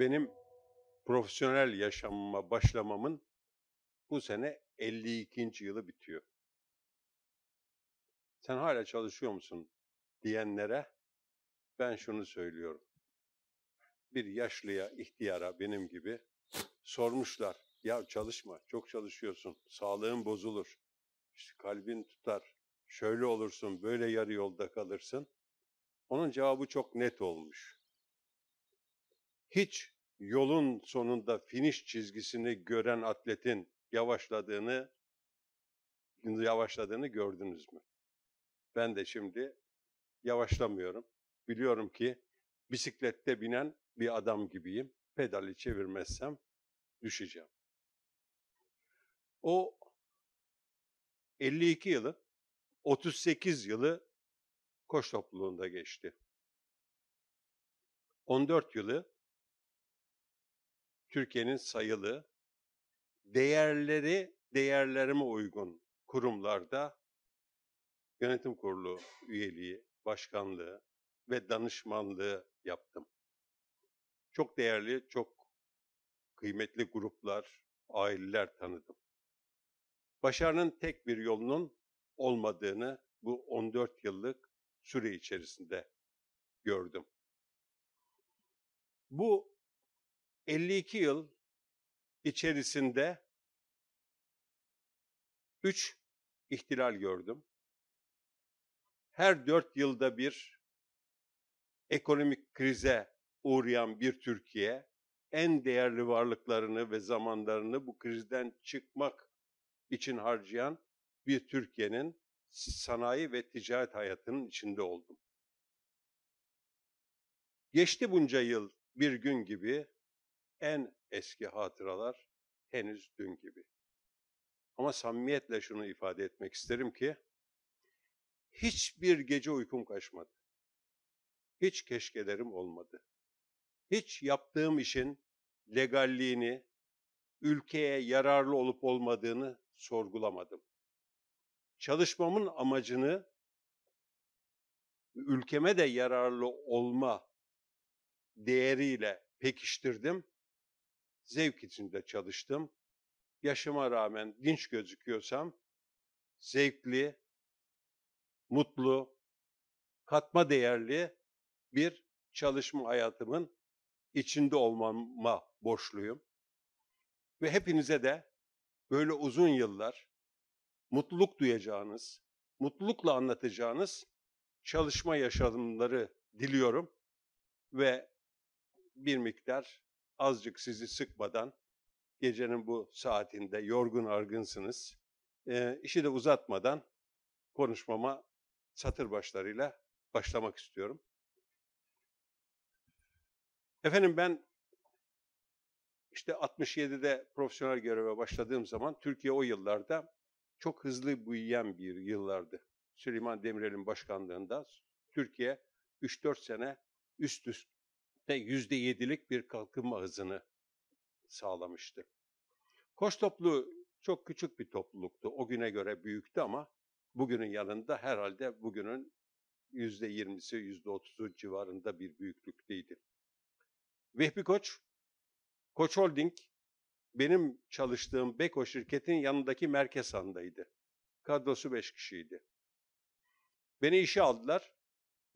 benim profesyonel yaşamıma başlamamın bu sene 52. yılı bitiyor. Sen hala çalışıyor musun diyenlere ben şunu söylüyorum. Bir yaşlıya, ihtiyara benim gibi sormuşlar. Ya çalışma, çok çalışıyorsun, sağlığın bozulur, işte kalbin tutar, şöyle olursun, böyle yarı yolda kalırsın. Onun cevabı çok net olmuş hiç yolun sonunda finiş çizgisini gören atletin yavaşladığını yavaşladığını gördünüz mü? Ben de şimdi yavaşlamıyorum. Biliyorum ki bisiklette binen bir adam gibiyim. Pedali çevirmezsem düşeceğim. O 52 yılı, 38 yılı koç topluluğunda geçti. 14 yılı Türkiye'nin sayılı, değerleri değerlerime uygun kurumlarda yönetim kurulu üyeliği, başkanlığı ve danışmanlığı yaptım. Çok değerli, çok kıymetli gruplar, aileler tanıdım. Başarının tek bir yolunun olmadığını bu 14 yıllık süre içerisinde gördüm. Bu 52 yıl içerisinde 3 ihtilal gördüm. Her 4 yılda bir ekonomik krize uğrayan bir Türkiye en değerli varlıklarını ve zamanlarını bu krizden çıkmak için harcayan bir Türkiye'nin sanayi ve ticaret hayatının içinde oldum. Geçti bunca yıl bir gün gibi en eski hatıralar henüz dün gibi. Ama samimiyetle şunu ifade etmek isterim ki, hiçbir gece uykum kaçmadı. Hiç keşkelerim olmadı. Hiç yaptığım işin legalliğini, ülkeye yararlı olup olmadığını sorgulamadım. Çalışmamın amacını ülkeme de yararlı olma değeriyle pekiştirdim zevk içinde çalıştım. Yaşıma rağmen dinç gözüküyorsam zevkli, mutlu, katma değerli bir çalışma hayatımın içinde olmama borçluyum. Ve hepinize de böyle uzun yıllar mutluluk duyacağınız, mutlulukla anlatacağınız çalışma yaşamları diliyorum ve bir miktar azıcık sizi sıkmadan gecenin bu saatinde yorgun argınsınız. E, işi de uzatmadan konuşmama satır başlarıyla başlamak istiyorum. Efendim ben işte 67'de profesyonel göreve başladığım zaman Türkiye o yıllarda çok hızlı büyüyen bir yıllardı. Süleyman Demirel'in başkanlığında Türkiye 3-4 sene üst üst de yüzde yedilik bir kalkınma hızını sağlamıştı. Koç toplu çok küçük bir topluluktu. O güne göre büyüktü ama bugünün yanında herhalde bugünün yüzde yirmisi, yüzde otuzu civarında bir büyüklükteydi. Vehbi Koç, Koç Holding benim çalıştığım Beko şirketin yanındaki merkez handaydı. Kadrosu beş kişiydi. Beni işe aldılar.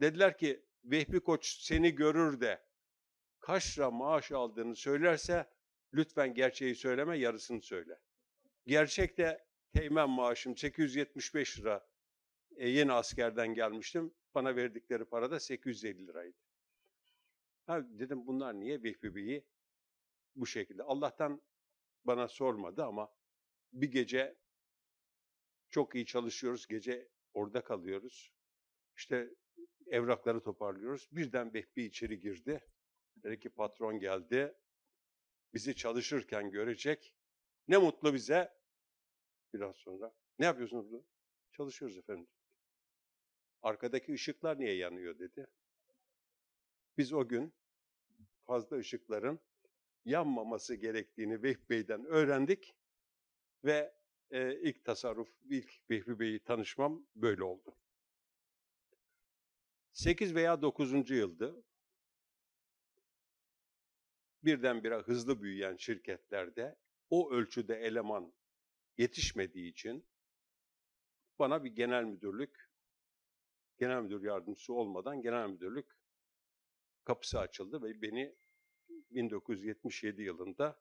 Dediler ki Vehbi Koç seni görür de kaç lira maaş aldığını söylerse lütfen gerçeği söyleme, yarısını söyle. Gerçekte teğmen maaşım 875 lira. E, yeni askerden gelmiştim. Bana verdikleri para da 850 liraydı. Ha, dedim bunlar niye Vehbibi'yi bu şekilde? Allah'tan bana sormadı ama bir gece çok iyi çalışıyoruz, gece orada kalıyoruz. İşte evrakları toparlıyoruz. Birden Vehbi içeri girdi. Dedi ki patron geldi, bizi çalışırken görecek. Ne mutlu bize. Biraz sonra, ne yapıyorsunuz burada? Çalışıyoruz efendim. Arkadaki ışıklar niye yanıyor dedi. Biz o gün fazla ışıkların yanmaması gerektiğini Vehbi Bey'den öğrendik ve e, ilk tasarruf, ilk Vehbi Bey'i tanışmam böyle oldu. 8 veya 9. yıldı birdenbire hızlı büyüyen şirketlerde o ölçüde eleman yetişmediği için bana bir genel müdürlük, genel müdür yardımcısı olmadan genel müdürlük kapısı açıldı ve beni 1977 yılında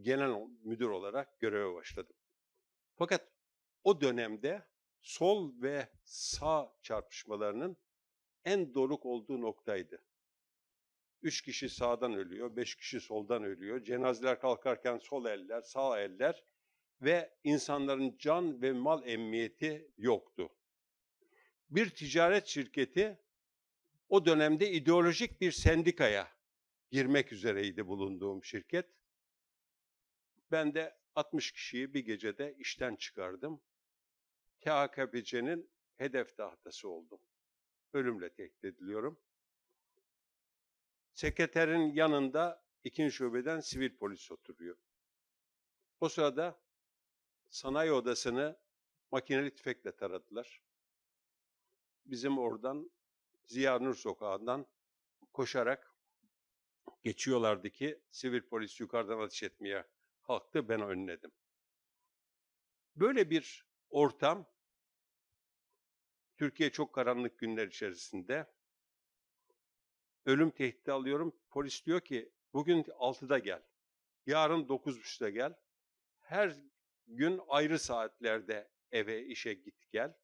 genel müdür olarak göreve başladım. Fakat o dönemde sol ve sağ çarpışmalarının en doruk olduğu noktaydı. Üç kişi sağdan ölüyor, beş kişi soldan ölüyor. Cenazeler kalkarken sol eller, sağ eller ve insanların can ve mal emniyeti yoktu. Bir ticaret şirketi o dönemde ideolojik bir sendikaya girmek üzereydi bulunduğum şirket. Ben de 60 kişiyi bir gecede işten çıkardım. THKPC'nin hedef tahtası oldum. Ölümle tehdit ediliyorum. Sekreterin yanında ikinci şubeden sivil polis oturuyor. O sırada sanayi odasını makineli tüfekle taradılar. Bizim oradan Ziya Nur sokağından koşarak geçiyorlardı ki sivil polis yukarıdan ateş etmeye kalktı ben önledim. Böyle bir ortam Türkiye çok karanlık günler içerisinde ölüm tehdidi alıyorum. Polis diyor ki bugün 6'da gel, yarın 9.30'da gel. Her gün ayrı saatlerde eve işe git gel.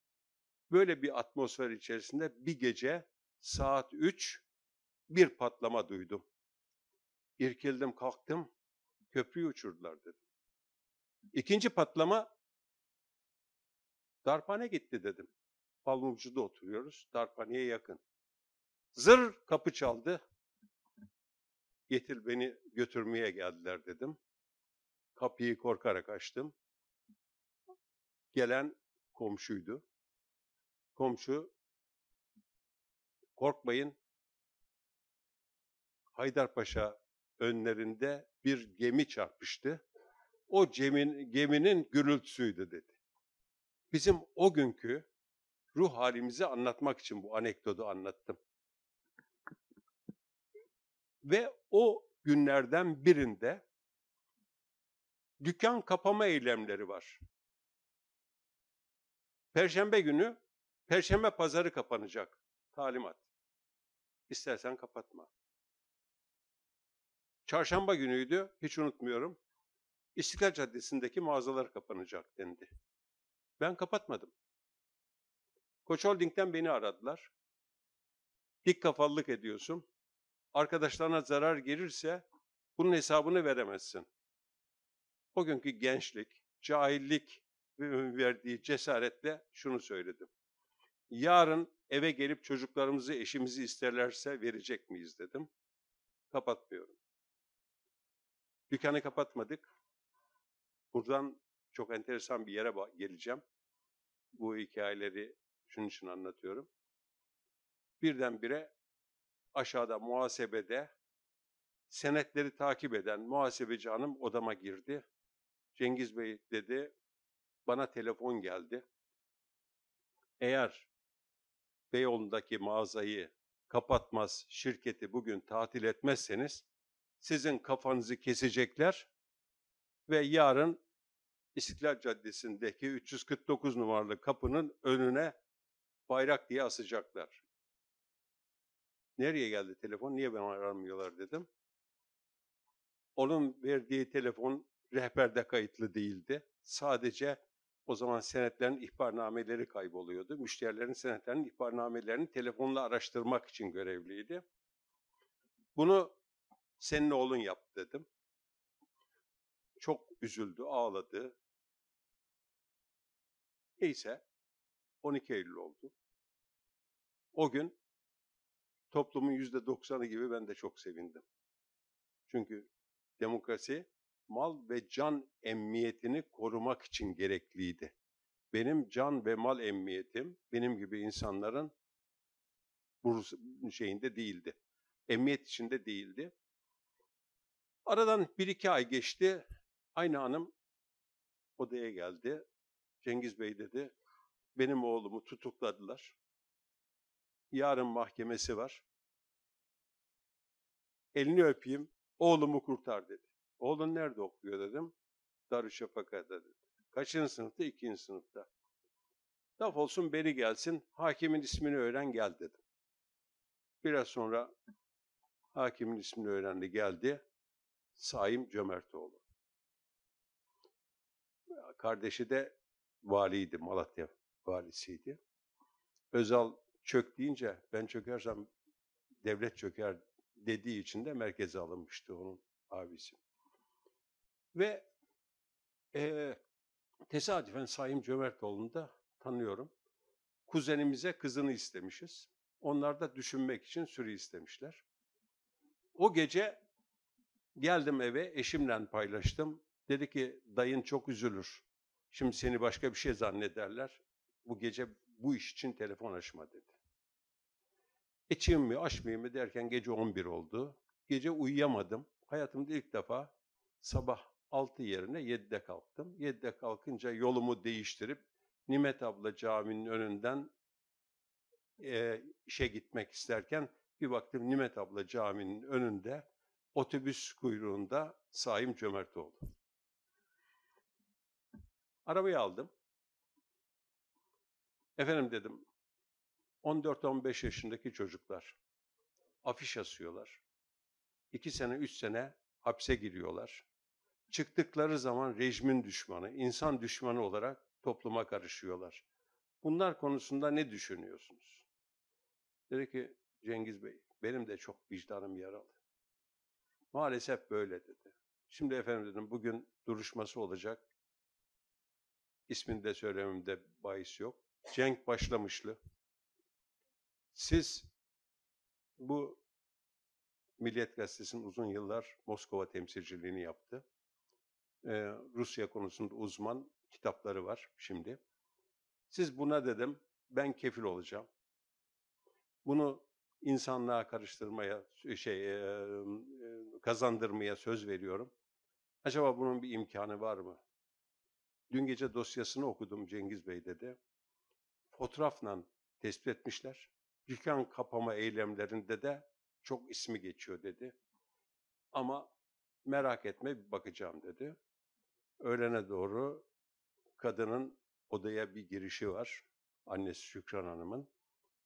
Böyle bir atmosfer içerisinde bir gece saat 3 bir patlama duydum. İrkildim kalktım, köprüyü uçurdular dedim. İkinci patlama darpane gitti dedim. Palmukcu'da oturuyoruz, darpaneye yakın. Zır kapı çaldı. Getir beni götürmeye geldiler dedim. Kapıyı korkarak açtım. Gelen komşuydu. Komşu korkmayın Haydarpaşa önlerinde bir gemi çarpıştı. O gemin, geminin gürültüsüydü dedi. Bizim o günkü ruh halimizi anlatmak için bu anekdotu anlattım. Ve o günlerden birinde dükkan kapama eylemleri var. Perşembe günü perşembe pazarı kapanacak. Talimat. İstersen kapatma. Çarşamba günüydü, hiç unutmuyorum. İstiklal Caddesi'ndeki mağazalar kapanacak dendi. Ben kapatmadım. Koç Holding'den beni aradılar. Dik kafallık ediyorsun arkadaşlarına zarar gelirse bunun hesabını veremezsin. O günkü gençlik, cahillik verdiği cesaretle şunu söyledim. Yarın eve gelip çocuklarımızı, eşimizi isterlerse verecek miyiz dedim. Kapatmıyorum. Dükkanı kapatmadık. Buradan çok enteresan bir yere geleceğim. Bu hikayeleri şunun için anlatıyorum. Birdenbire aşağıda muhasebede senetleri takip eden muhasebeci hanım odama girdi. Cengiz Bey dedi, bana telefon geldi. Eğer Beyoğlu'ndaki mağazayı kapatmaz, şirketi bugün tatil etmezseniz sizin kafanızı kesecekler ve yarın İstiklal Caddesi'ndeki 349 numaralı kapının önüne bayrak diye asacaklar. Nereye geldi telefon? Niye beni aramıyorlar dedim. Onun verdiği telefon rehberde kayıtlı değildi. Sadece o zaman senetlerin ihbarnameleri kayboluyordu. Müşterilerin senetlerin ihbarnamelerini telefonla araştırmak için görevliydi. Bunu senin oğlun yaptı dedim. Çok üzüldü, ağladı. Neyse 12 Eylül oldu. O gün toplumun yüzde doksanı gibi ben de çok sevindim. Çünkü demokrasi mal ve can emniyetini korumak için gerekliydi. Benim can ve mal emniyetim benim gibi insanların şeyinde değildi. Emniyet içinde değildi. Aradan bir iki ay geçti. Aynı hanım odaya geldi. Cengiz Bey dedi, benim oğlumu tutukladılar yarın mahkemesi var. Elini öpeyim, oğlumu kurtar dedi. Oğlun nerede okuyor dedim. Darüşşafaka'da dedi. Kaçıncı sınıfta? İkinci sınıfta. Laf olsun beni gelsin, hakimin ismini öğren gel dedim. Biraz sonra hakimin ismini öğrendi geldi. Saim Cömertoğlu. Kardeşi de valiydi, Malatya valisiydi. Özal çök deyince ben çökersem devlet çöker dediği için de merkeze alınmıştı onun abisi. Ve e, tesadüfen Sayın Cömertoğlu'nu da tanıyorum. Kuzenimize kızını istemişiz. Onlar da düşünmek için sürü istemişler. O gece geldim eve eşimle paylaştım. Dedi ki dayın çok üzülür. Şimdi seni başka bir şey zannederler. Bu gece bu iş için telefon açma dedi. Açayım mı, açmayayım mı derken gece 11 oldu. Gece uyuyamadım. Hayatımda ilk defa sabah 6 yerine 7'de kalktım. 7'de kalkınca yolumu değiştirip Nimet abla caminin önünden e, işe gitmek isterken bir baktım Nimet abla caminin önünde otobüs kuyruğunda Saim Cömertoğlu. Arabayı aldım. Efendim dedim, 14-15 yaşındaki çocuklar afiş asıyorlar. 2 sene, üç sene hapse giriyorlar. Çıktıkları zaman rejimin düşmanı, insan düşmanı olarak topluma karışıyorlar. Bunlar konusunda ne düşünüyorsunuz? Dedi ki Cengiz Bey, benim de çok vicdanım yaralı. Maalesef böyle dedi. Şimdi efendim dedim bugün duruşması olacak. İsmini de söylememde bahis yok cenk başlamışlı. Siz bu Milliyet Gazetesi'nin uzun yıllar Moskova temsilciliğini yaptı. Ee, Rusya konusunda uzman kitapları var şimdi. Siz buna dedim, ben kefil olacağım. Bunu insanlığa karıştırmaya, şey e, kazandırmaya söz veriyorum. Acaba bunun bir imkanı var mı? Dün gece dosyasını okudum Cengiz Bey dedi fotoğrafla tespit etmişler. Dükkan kapama eylemlerinde de çok ismi geçiyor dedi. Ama merak etme bakacağım dedi. Öğlene doğru kadının odaya bir girişi var. Annesi Şükran Hanım'ın.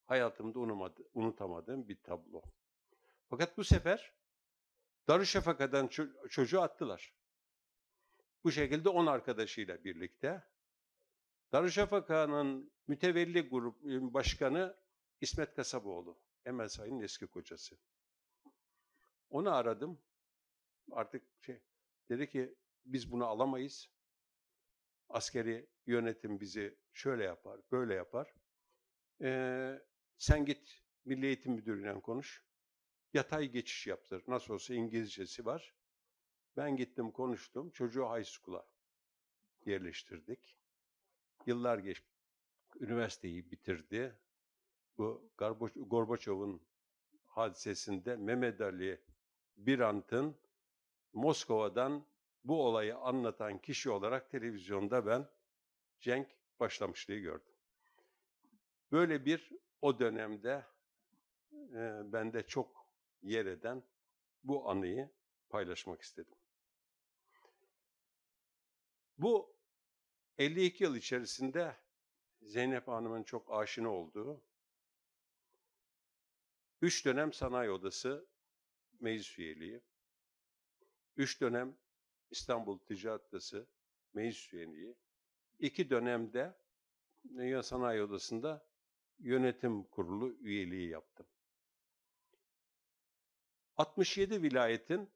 Hayatımda unutamadı, unutamadığım bir tablo. Fakat bu sefer Darüşşafaka'dan çocuğu attılar. Bu şekilde on arkadaşıyla birlikte Darüşşafaka'nın mütevelli grup başkanı İsmet Kasaboğlu, Emel Sayın'ın eski kocası. Onu aradım. Artık şey, dedi ki biz bunu alamayız. Askeri yönetim bizi şöyle yapar, böyle yapar. Ee, sen git Milli Eğitim Müdürü'yle konuş. Yatay geçiş yaptır. Nasıl olsa İngilizcesi var. Ben gittim konuştum. Çocuğu high school'a yerleştirdik. Yıllar geç, Üniversiteyi bitirdi. Bu Gorbaçov'un hadisesinde Mehmet Ali Birant'ın Moskova'dan bu olayı anlatan kişi olarak televizyonda ben Cenk başlamışlığı gördüm. Böyle bir o dönemde e, bende çok yer eden bu anıyı paylaşmak istedim. Bu 52 yıl içerisinde Zeynep Hanım'ın çok aşina olduğu üç dönem sanayi odası meclis üyeliği, üç dönem İstanbul Ticaret Odası meclis üyeliği, iki dönemde Dünya Sanayi Odası'nda yönetim kurulu üyeliği yaptım. 67 vilayetin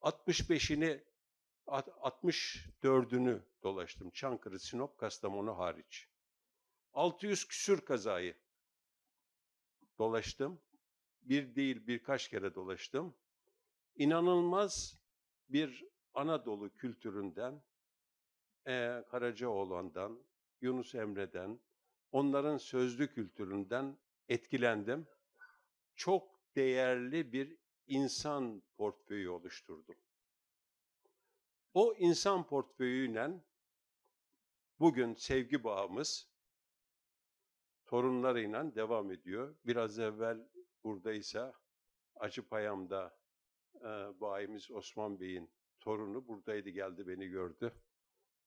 65'ini 64'ünü dolaştım. Çankırı, Sinop, Kastamonu hariç. 600 küsür kazayı dolaştım. Bir değil birkaç kere dolaştım. İnanılmaz bir Anadolu kültüründen, e, Karacaoğlan'dan, Yunus Emre'den, onların sözlü kültüründen etkilendim. Çok değerli bir insan portföyü oluşturdum. O insan portföyüyle bugün sevgi bağımız torunlarıyla devam ediyor. Biraz evvel buradaysa Acıpayam'da e, bayimiz Osman Bey'in torunu buradaydı geldi beni gördü.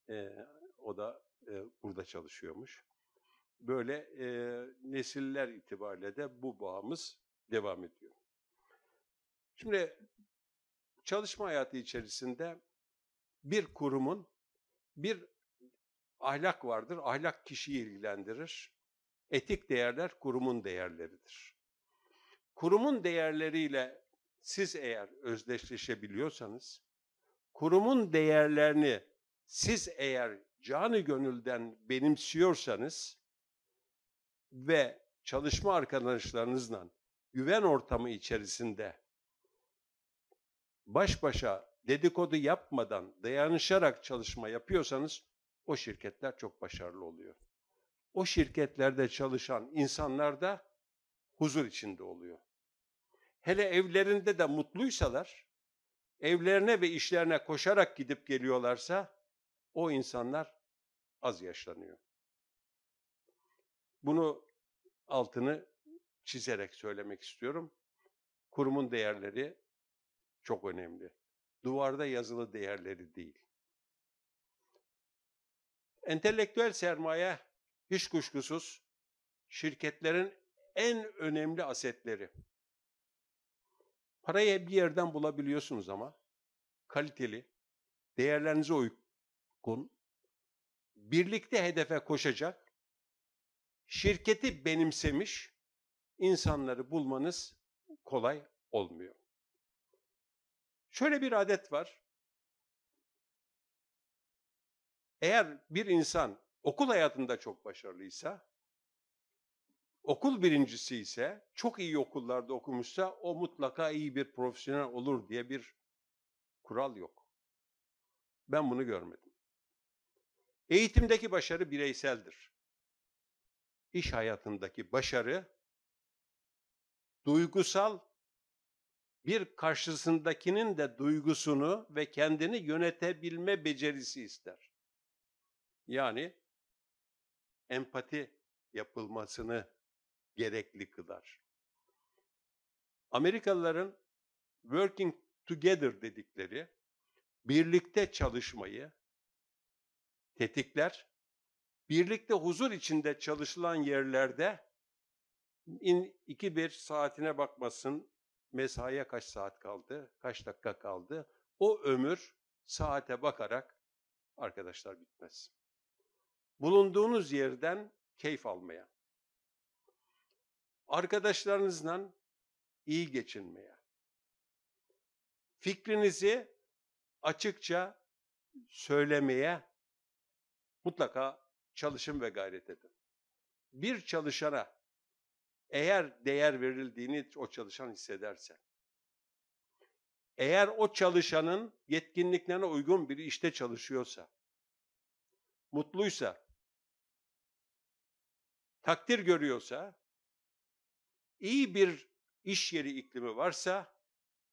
E, o da e, burada çalışıyormuş. Böyle e, nesiller itibariyle de bu bağımız devam ediyor. Şimdi çalışma hayatı içerisinde bir kurumun bir ahlak vardır. Ahlak kişiyi ilgilendirir. Etik değerler kurumun değerleridir. Kurumun değerleriyle siz eğer özdeşleşebiliyorsanız, kurumun değerlerini siz eğer canı gönülden benimsiyorsanız ve çalışma arkadaşlarınızla güven ortamı içerisinde baş başa dedikodu yapmadan, dayanışarak çalışma yapıyorsanız o şirketler çok başarılı oluyor. O şirketlerde çalışan insanlar da huzur içinde oluyor. Hele evlerinde de mutluysalar, evlerine ve işlerine koşarak gidip geliyorlarsa o insanlar az yaşlanıyor. Bunu altını çizerek söylemek istiyorum. Kurumun değerleri çok önemli duvarda yazılı değerleri değil. Entelektüel sermaye hiç kuşkusuz şirketlerin en önemli asetleri. Parayı bir yerden bulabiliyorsunuz ama kaliteli, değerlerinize uygun, birlikte hedefe koşacak, şirketi benimsemiş insanları bulmanız kolay olmuyor. Şöyle bir adet var. Eğer bir insan okul hayatında çok başarılıysa, okul birincisi ise, çok iyi okullarda okumuşsa o mutlaka iyi bir profesyonel olur diye bir kural yok. Ben bunu görmedim. Eğitimdeki başarı bireyseldir. İş hayatındaki başarı duygusal bir karşısındakinin de duygusunu ve kendini yönetebilme becerisi ister. Yani empati yapılmasını gerekli kılar. Amerikalıların working together dedikleri birlikte çalışmayı tetikler. Birlikte huzur içinde çalışılan yerlerde iki bir saatine bakmasın, mesaiye kaç saat kaldı, kaç dakika kaldı. O ömür saate bakarak arkadaşlar bitmez. Bulunduğunuz yerden keyif almaya, arkadaşlarınızla iyi geçinmeye, fikrinizi açıkça söylemeye mutlaka çalışın ve gayret edin. Bir çalışana eğer değer verildiğini o çalışan hissederse. Eğer o çalışanın yetkinliklerine uygun bir işte çalışıyorsa, mutluysa, takdir görüyorsa, iyi bir iş yeri iklimi varsa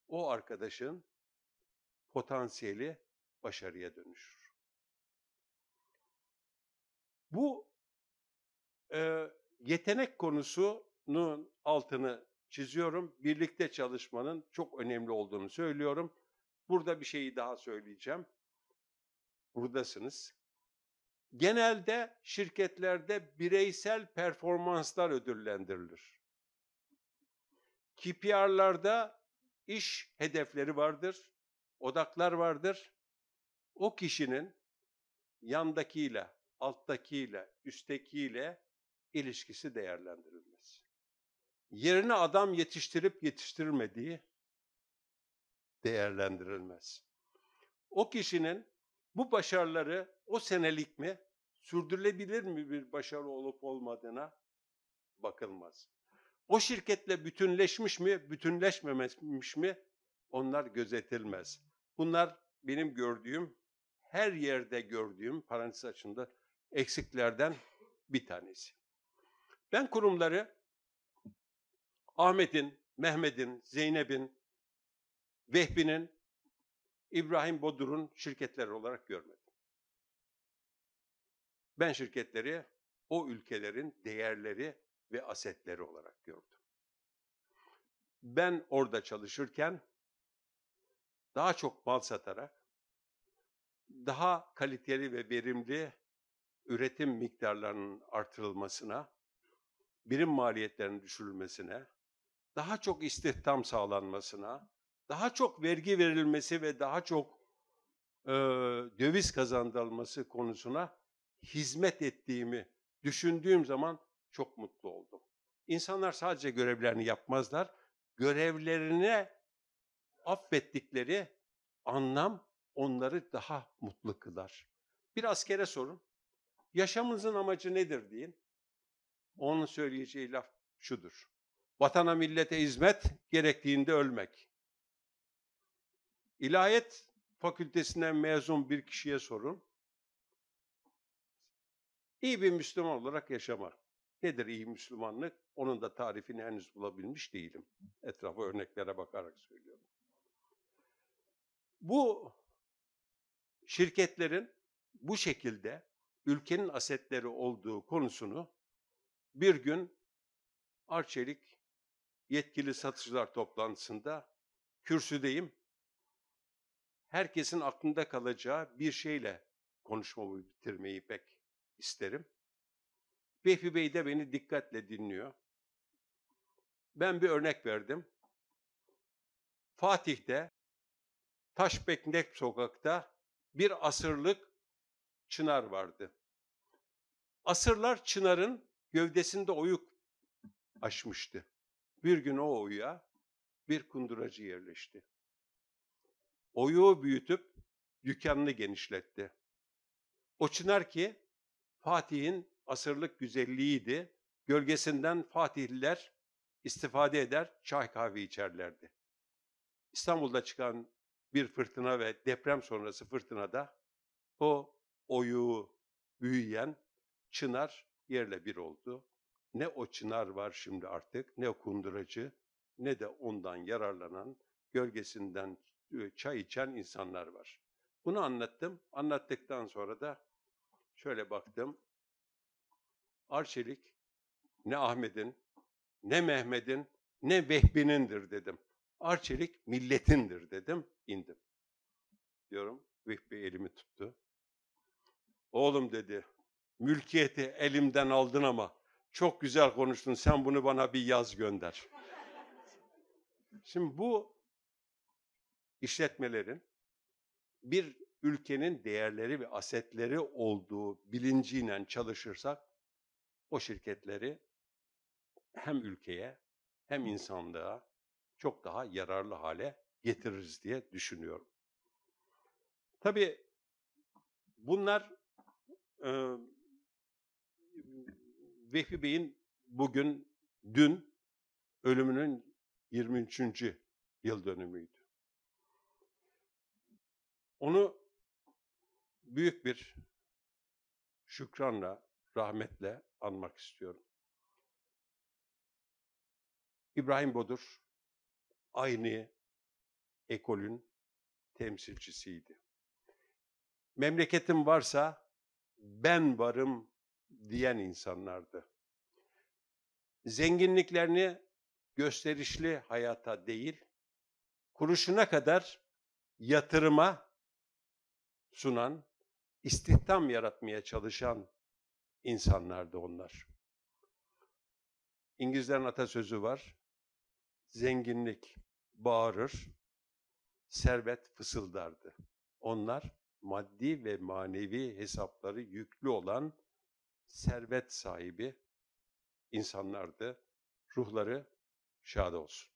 o arkadaşın potansiyeli başarıya dönüşür. Bu e, yetenek konusu altını çiziyorum. Birlikte çalışmanın çok önemli olduğunu söylüyorum. Burada bir şeyi daha söyleyeceğim. Buradasınız. Genelde şirketlerde bireysel performanslar ödüllendirilir. KPI'larda iş hedefleri vardır, odaklar vardır. O kişinin yandakiyle, alttakiyle, üsttekiyle ilişkisi değerlendirilir yerine adam yetiştirip yetiştirmediği değerlendirilmez. O kişinin bu başarıları o senelik mi, sürdürülebilir mi bir başarı olup olmadığına bakılmaz. O şirketle bütünleşmiş mi, bütünleşmemiş mi onlar gözetilmez. Bunlar benim gördüğüm, her yerde gördüğüm parantez açında eksiklerden bir tanesi. Ben kurumları Ahmet'in, Mehmet'in, Zeynep'in, Vehbi'nin, İbrahim Bodur'un şirketleri olarak görmedim. Ben şirketleri o ülkelerin değerleri ve asetleri olarak gördüm. Ben orada çalışırken daha çok mal satarak, daha kaliteli ve verimli üretim miktarlarının artırılmasına, birim maliyetlerinin düşürülmesine, daha çok istihdam sağlanmasına, daha çok vergi verilmesi ve daha çok e, döviz kazandırılması konusuna hizmet ettiğimi düşündüğüm zaman çok mutlu oldum. İnsanlar sadece görevlerini yapmazlar, görevlerine affettikleri anlam onları daha mutlu kılar. Bir askere sorun, yaşamınızın amacı nedir deyin. Onun söyleyeceği laf şudur. Vatana millete hizmet, gerektiğinde ölmek. İlahiyat fakültesinden mezun bir kişiye sorun. İyi bir Müslüman olarak yaşamak Nedir iyi Müslümanlık? Onun da tarifini henüz bulabilmiş değilim. Etrafa örneklere bakarak söylüyorum. Bu şirketlerin bu şekilde ülkenin asetleri olduğu konusunu bir gün Arçelik yetkili satıcılar toplantısında kürsüdeyim. Herkesin aklında kalacağı bir şeyle konuşmamı bitirmeyi pek isterim. Behbi Bey de beni dikkatle dinliyor. Ben bir örnek verdim. Fatih'te Taşbeknek sokakta bir asırlık çınar vardı. Asırlar çınarın gövdesinde oyuk açmıştı. Bir gün o oya bir kunduracı yerleşti. Oyu büyütüp dükkanını genişletti. O çınar ki Fatih'in asırlık güzelliğiydi. Gölgesinden Fatihliler istifade eder, çay kahve içerlerdi. İstanbul'da çıkan bir fırtına ve deprem sonrası fırtınada o oyu büyüyen çınar yerle bir oldu. Ne o çınar var şimdi artık, ne kunduracı, ne de ondan yararlanan, gölgesinden e, çay içen insanlar var. Bunu anlattım. Anlattıktan sonra da şöyle baktım. Arçelik ne Ahmet'in, ne Mehmet'in, ne Vehbi'nindir dedim. Arçelik milletindir dedim, indim. Diyorum, Vehbi elimi tuttu. Oğlum dedi, mülkiyeti elimden aldın ama çok güzel konuştun. Sen bunu bana bir yaz gönder. Şimdi bu işletmelerin bir ülkenin değerleri ve asetleri olduğu bilinciyle çalışırsak o şirketleri hem ülkeye hem insanlığa çok daha yararlı hale getiririz diye düşünüyorum. Tabii bunlar e, Vehbi Bey'in bugün, dün ölümünün 23. yıl dönümüydü. Onu büyük bir şükranla, rahmetle anmak istiyorum. İbrahim Bodur aynı ekolün temsilcisiydi. Memleketim varsa ben varım diyen insanlardı. Zenginliklerini gösterişli hayata değil, kuruşuna kadar yatırıma sunan, istihdam yaratmaya çalışan insanlardı onlar. İngilizlerin atasözü var. Zenginlik bağırır, servet fısıldardı. Onlar maddi ve manevi hesapları yüklü olan servet sahibi insanlardı. Ruhları şad olsun.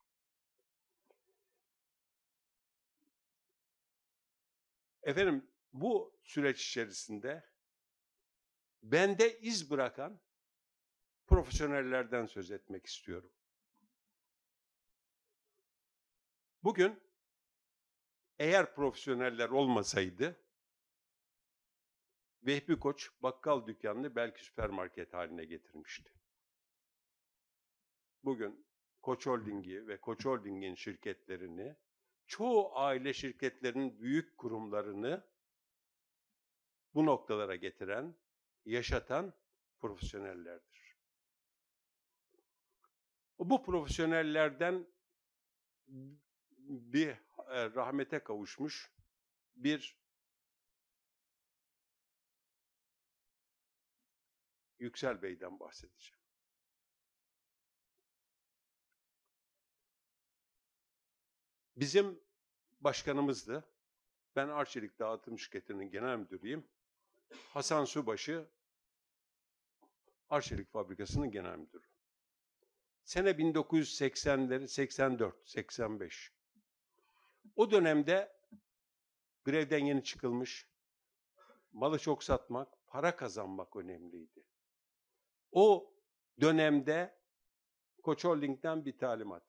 Efendim bu süreç içerisinde bende iz bırakan profesyonellerden söz etmek istiyorum. Bugün eğer profesyoneller olmasaydı Vehbi Koç bakkal dükkanını belki süpermarket haline getirmişti. Bugün Koç Holding'i ve Koç Holding'in şirketlerini, çoğu aile şirketlerinin büyük kurumlarını bu noktalara getiren, yaşatan profesyonellerdir. Bu profesyonellerden bir e, rahmete kavuşmuş bir Yüksel Bey'den bahsedeceğim. Bizim başkanımızdı. Ben Arçelik Dağıtım Şirketi'nin genel müdürüyüm. Hasan Subaşı Arçelik Fabrikası'nın genel müdürü. Sene 1980'leri 84, 85. O dönemde grevden yeni çıkılmış, malı çok satmak, para kazanmak önemliydi. O dönemde Koç Holding'den bir talimat.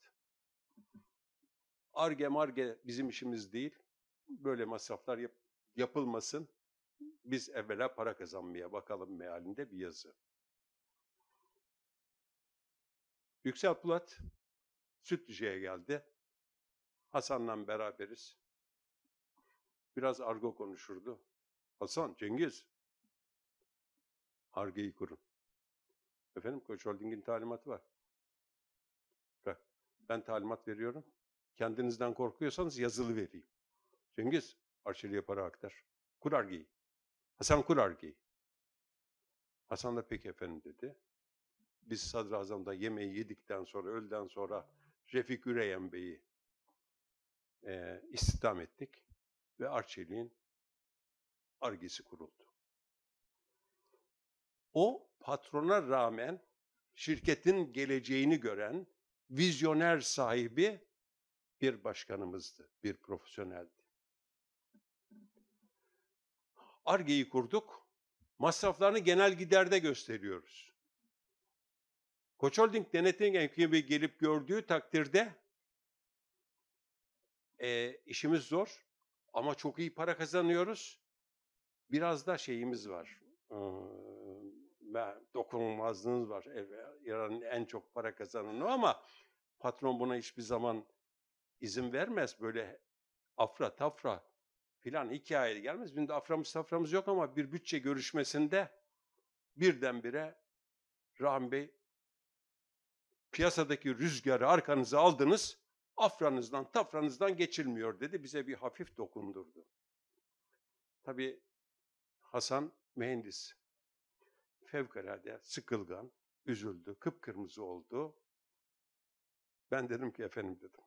Arge marge bizim işimiz değil. Böyle masraflar yap yapılmasın. Biz evvela para kazanmaya bakalım mealinde bir yazı. Yüksel Pulat Sütlüce'ye geldi. Hasan'la beraberiz. Biraz argo konuşurdu. Hasan, Cengiz, argeyi kurun. Efendim Koç Holding'in talimatı var. Bak, Ben talimat veriyorum. Kendinizden korkuyorsanız yazılı vereyim. Cengiz Arçelik'e para aktar. Kurar giy. Hasan kurar giy. Hasan da peki efendim dedi. Biz sadrazamda yemeği yedikten sonra, öğleden sonra Refik Üreyen Bey'i e, istihdam ettik ve Arçelik'in argesi kuruldu. O patrona rağmen şirketin geleceğini gören vizyoner sahibi bir başkanımızdı, bir profesyoneldi. Arge'yi kurduk, masraflarını genel giderde gösteriyoruz. Koç Holding denetim ekibi gelip gördüğü takdirde e, işimiz zor ama çok iyi para kazanıyoruz. Biraz da şeyimiz var, dokunulmazlığınız var. E, İran'ın en çok para kazananı ama patron buna hiçbir zaman izin vermez. Böyle afra tafra filan hikaye gelmez. Bizim de aframız taframız yok ama bir bütçe görüşmesinde birdenbire Rahmi Bey piyasadaki rüzgarı arkanıza aldınız, afranızdan tafranızdan geçilmiyor dedi. Bize bir hafif dokundurdu. Tabii Hasan mühendis fevkalade sıkılgan, üzüldü, kıpkırmızı oldu. Ben dedim ki efendim dedim.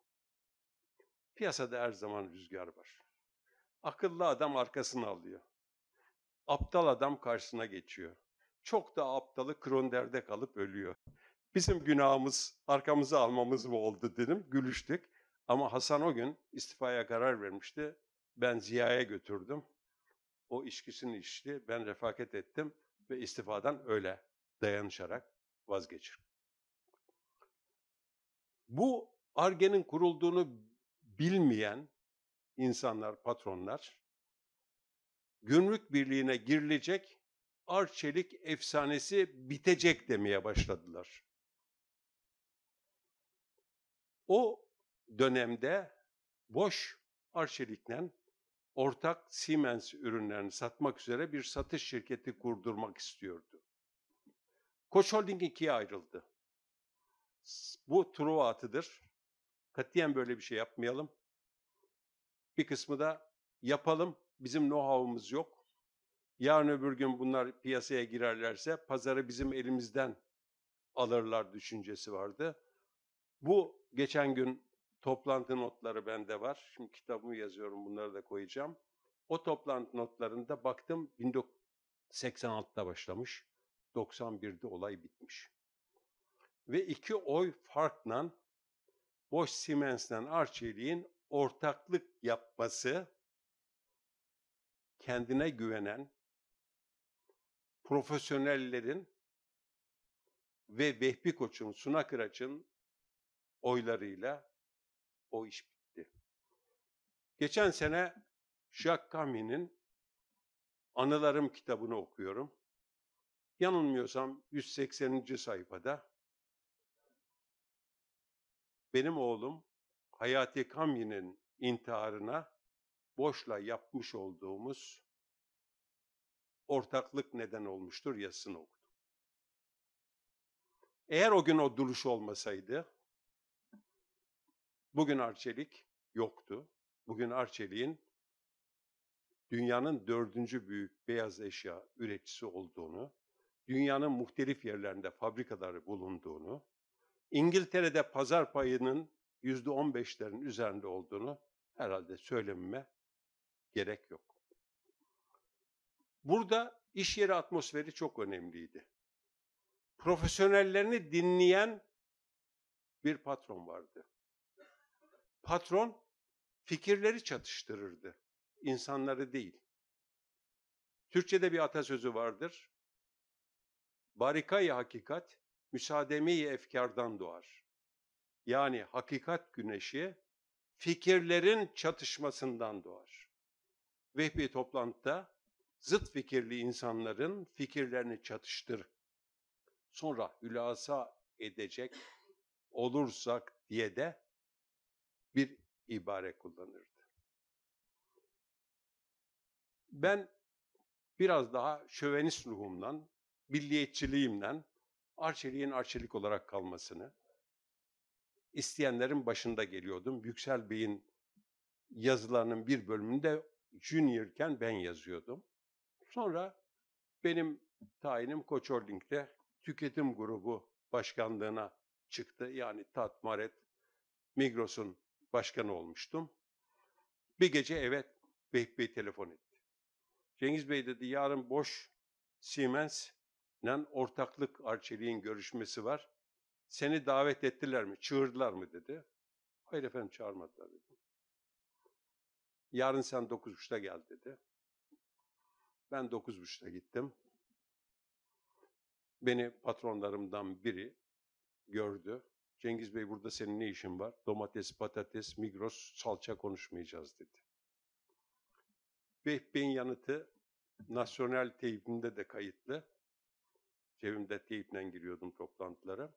Piyasada her zaman rüzgar var. Akıllı adam arkasını alıyor. Aptal adam karşısına geçiyor. Çok da aptalı kronderde kalıp ölüyor. Bizim günahımız arkamızı almamız mı oldu dedim. Gülüştük. Ama Hasan o gün istifaya karar vermişti. Ben Ziya'ya götürdüm. O içkisini içti. Ben refaket ettim ve istifadan öyle dayanışarak vazgeçir. Bu ARGE'nin kurulduğunu bilmeyen insanlar, patronlar, gümrük birliğine girilecek Arçelik efsanesi bitecek demeye başladılar. O dönemde boş Arçelik'ten ortak Siemens ürünlerini satmak üzere bir satış şirketi kurdurmak istiyordu. Koç Holding ikiye ayrıldı. Bu Truva atıdır. Katiyen böyle bir şey yapmayalım. Bir kısmı da yapalım. Bizim know-how'umuz yok. Yarın öbür gün bunlar piyasaya girerlerse pazarı bizim elimizden alırlar düşüncesi vardı. Bu geçen gün Toplantı notları bende var. Şimdi kitabımı yazıyorum bunları da koyacağım. O toplantı notlarında baktım 1986'da başlamış. 91'de olay bitmiş. Ve iki oy farkla Bosch Siemens'le Arçelik'in ortaklık yapması kendine güvenen profesyonellerin ve Vehbi Koç'un, Suna oylarıyla o iş bitti. Geçen sene Jacques Camus'nin Anılarım kitabını okuyorum. Yanılmıyorsam 180. sayfada benim oğlum Hayati Kamyin'in intiharına boşla yapmış olduğumuz ortaklık neden olmuştur yazısını okudum. Eğer o gün o duruş olmasaydı, Bugün arçelik yoktu. Bugün Arçelik'in dünyanın dördüncü büyük beyaz eşya üreticisi olduğunu, dünyanın muhtelif yerlerinde fabrikaları bulunduğunu, İngiltere'de pazar payının yüzde on beşlerin üzerinde olduğunu herhalde söylememe gerek yok. Burada iş yeri atmosferi çok önemliydi. Profesyonellerini dinleyen bir patron vardı patron fikirleri çatıştırırdı, insanları değil. Türkçe'de bir atasözü vardır. Barikayı hakikat, müsaademeyi efkardan doğar. Yani hakikat güneşi fikirlerin çatışmasından doğar. Vehbi toplantıda zıt fikirli insanların fikirlerini çatıştır. Sonra hülasa edecek olursak diye de bir ibare kullanırdı. Ben biraz daha şövenist ruhumdan, milliyetçiliğimden arçeliğin arçelik olarak kalmasını, isteyenlerin başında geliyordum. Yüksel Bey'in yazılarının bir bölümünde juniorken ben yazıyordum. Sonra benim tayinim Koç Holding'de tüketim grubu başkanlığına çıktı. Yani Tatmaret, Migros'un başkanı olmuştum. Bir gece evet Vehbi Bey telefon etti. Cengiz Bey dedi yarın boş Siemens ile ortaklık Arçelik'in görüşmesi var. Seni davet ettiler mi, çığırdılar mı dedi. Hayır efendim çağırmadılar dedi. Yarın sen 9.30'da gel dedi. Ben 9.30'da gittim. Beni patronlarımdan biri gördü. Cengiz Bey burada senin ne işin var? Domates, patates, migros, salça konuşmayacağız dedi. Vehbi'nin yanıtı nasyonel teyibimde de kayıtlı. Cebimde teyiple giriyordum toplantılara.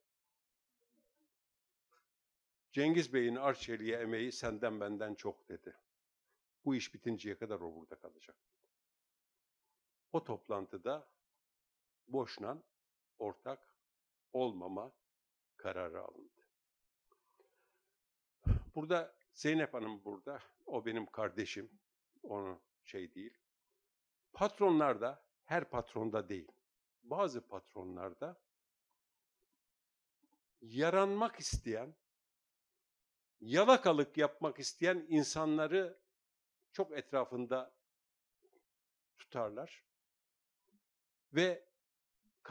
Cengiz Bey'in Arçeli'ye emeği senden benden çok dedi. Bu iş bitinceye kadar o burada kalacak. O toplantıda Boşnan ortak olmama kararı alındı. Burada Zeynep Hanım burada. O benim kardeşim. Onu şey değil. Patronlar da her patronda değil. Bazı patronlarda yaranmak isteyen, yalakalık yapmak isteyen insanları çok etrafında tutarlar ve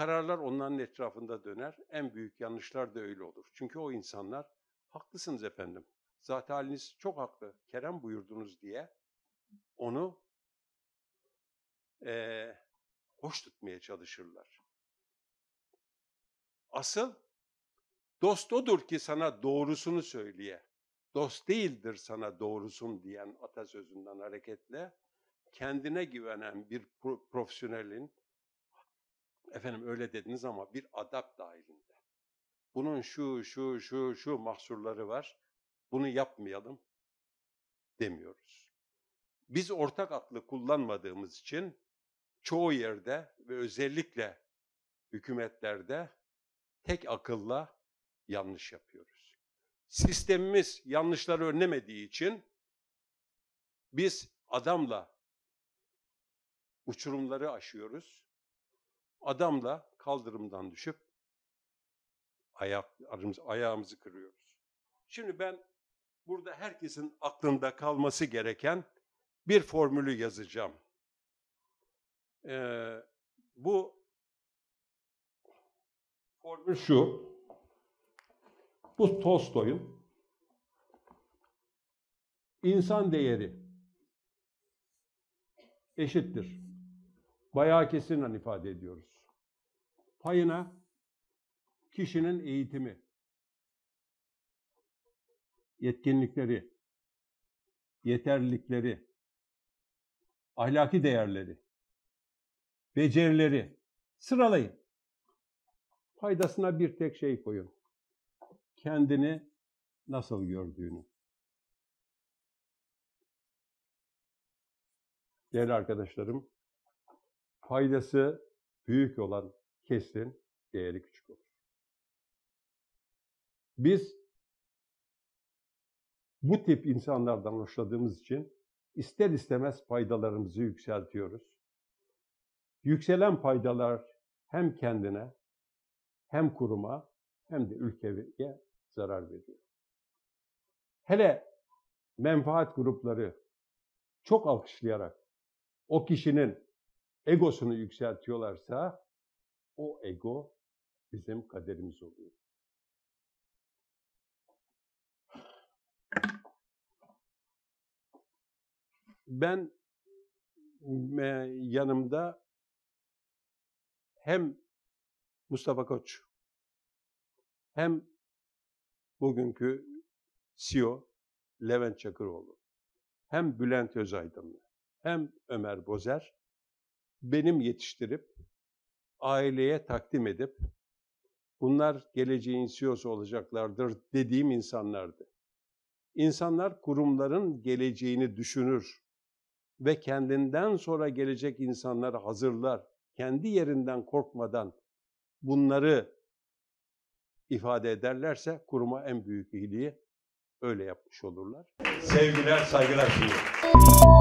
Kararlar onların etrafında döner, en büyük yanlışlar da öyle olur. Çünkü o insanlar, haklısınız efendim, zaten haliniz çok haklı, Kerem buyurdunuz diye onu e, hoş tutmaya çalışırlar. Asıl dost odur ki sana doğrusunu söyleye, dost değildir sana doğrusun diyen atasözünden hareketle kendine güvenen bir profesyonelin, efendim öyle dediniz ama bir adap dahilinde. Bunun şu, şu, şu, şu mahsurları var, bunu yapmayalım demiyoruz. Biz ortak aklı kullanmadığımız için çoğu yerde ve özellikle hükümetlerde tek akılla yanlış yapıyoruz. Sistemimiz yanlışları önlemediği için biz adamla uçurumları aşıyoruz adamla kaldırımdan düşüp ayak, ayağımızı kırıyoruz. Şimdi ben burada herkesin aklında kalması gereken bir formülü yazacağım. Ee, bu formül şu. Bu Tolstoy'un insan değeri eşittir bayağı kesinle ifade ediyoruz. Payına kişinin eğitimi, yetkinlikleri, yeterlilikleri, ahlaki değerleri, becerileri sıralayın. Faydasına bir tek şey koyun. Kendini nasıl gördüğünü. Değerli arkadaşlarım, faydası büyük olan kesin, değeri küçük olur. Biz bu tip insanlardan hoşladığımız için ister istemez paydalarımızı yükseltiyoruz. Yükselen faydalar hem kendine, hem kuruma, hem de ülkeye zarar veriyor. Hele menfaat grupları çok alkışlayarak o kişinin egosunu yükseltiyorlarsa o ego bizim kaderimiz oluyor. Ben yanımda hem Mustafa Koç hem bugünkü CEO Levent Çakıroğlu hem Bülent Özaydınlı hem Ömer Bozer benim yetiştirip aileye takdim edip bunlar geleceğin CEO'su olacaklardır dediğim insanlardı. İnsanlar kurumların geleceğini düşünür ve kendinden sonra gelecek insanları hazırlar. Kendi yerinden korkmadan bunları ifade ederlerse kuruma en büyük iyiliği öyle yapmış olurlar. Sevgiler, saygılar sunuyorum.